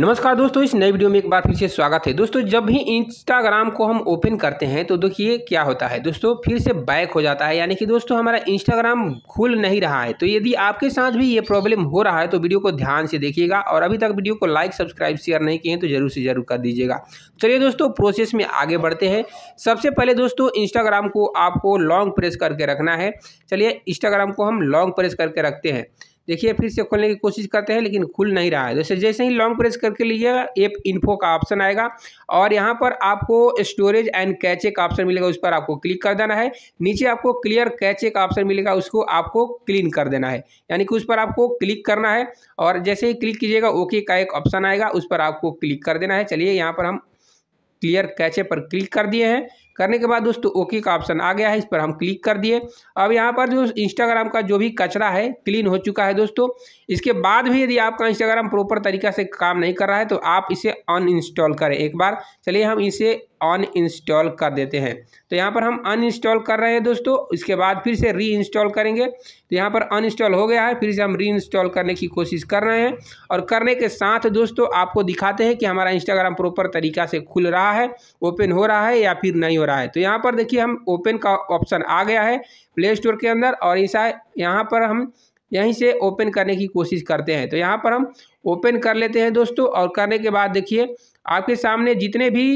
नमस्कार दोस्तों इस नए वीडियो में एक बार फिर से स्वागत है दोस्तों जब भी इंस्टाग्राम को हम ओपन करते हैं तो देखिए क्या होता है दोस्तों फिर से बैक हो जाता है यानी कि दोस्तों हमारा इंस्टाग्राम खुल नहीं रहा है तो यदि आपके साथ भी ये प्रॉब्लम हो रहा है तो वीडियो को ध्यान से देखिएगा और अभी तक वीडियो को लाइक सब्सक्राइब शेयर नहीं किए तो ज़रूर से ज़रूर कर दीजिएगा चलिए दोस्तों प्रोसेस में आगे बढ़ते हैं सबसे पहले दोस्तों इंस्टाग्राम को आपको लॉन्ग प्रेस करके रखना है चलिए इंस्टाग्राम को हम लॉन्ग प्रेस करके रखते हैं देखिए फिर से खोलने की कोशिश करते हैं लेकिन खुल नहीं रहा है जैसे जैसे ही लॉन्ग प्रेस करके लीजिएगा एप इन्फो का ऑप्शन आएगा और यहाँ पर आपको स्टोरेज एंड कैचे का ऑप्शन मिलेगा उस पर आपको क्लिक कर देना है नीचे आपको क्लियर कैचे का ऑप्शन मिलेगा उसको आपको क्लीन कर देना है यानी कि उस पर आपको क्लिक करना है और जैसे ही क्लिक कीजिएगा ओके का एक ऑप्शन आएगा उस पर आपको क्लिक कर देना है चलिए यहाँ पर हम क्लियर कैचे पर क्लिक कर दिए हैं करने के बाद दोस्तों ओके का ऑप्शन आ गया है इस पर हम क्लिक कर दिए अब यहाँ पर जो इंस्टाग्राम का जो भी कचरा है क्लीन हो चुका है दोस्तों इसके बाद भी यदि आपका इंस्टाग्राम प्रॉपर तरीका से काम नहीं कर रहा है तो आप इसे अनइंस्टॉल करें एक बार चलिए हम इसे अन इंस्टॉल कर देते हैं तो यहाँ पर हम अन इंस्टॉल कर रहे हैं दोस्तों इसके बाद फिर से री इंस्टॉल करेंगे तो यहाँ पर अन इंस्टॉल हो गया है फिर से हम री इंस्टॉल करने की कोशिश कर रहे हैं और करने के साथ दोस्तों आपको दिखाते हैं कि हमारा इंस्टाग्राम प्रॉपर तरीका से खुल रहा है ओपन हो रहा है या फिर नहीं हो रहा है तो यहाँ पर देखिए हम ओपन का ऑप्शन आ गया है प्ले स्टोर के अंदर और ऐसा यहाँ पर हम यहीं से ओपन करने की कोशिश करते हैं तो यहाँ पर हम ओपन कर लेते हैं दोस्तों और करने के बाद देखिए आपके सामने जितने भी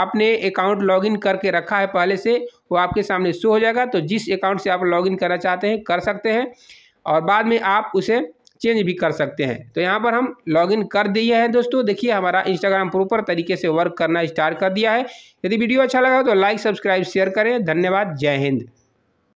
आपने अकाउंट लॉगिन करके रखा है पहले से वो आपके सामने शो हो जाएगा तो जिस अकाउंट से आप लॉगिन करना चाहते हैं कर सकते हैं और बाद में आप उसे चेंज भी कर सकते हैं तो यहाँ पर हम लॉगिन कर दिए हैं दोस्तों देखिए हमारा इंस्टाग्राम प्रॉपर तरीके से वर्क करना स्टार्ट कर दिया है यदि वीडियो अच्छा लगा तो लाइक सब्सक्राइब शेयर करें धन्यवाद जय हिंद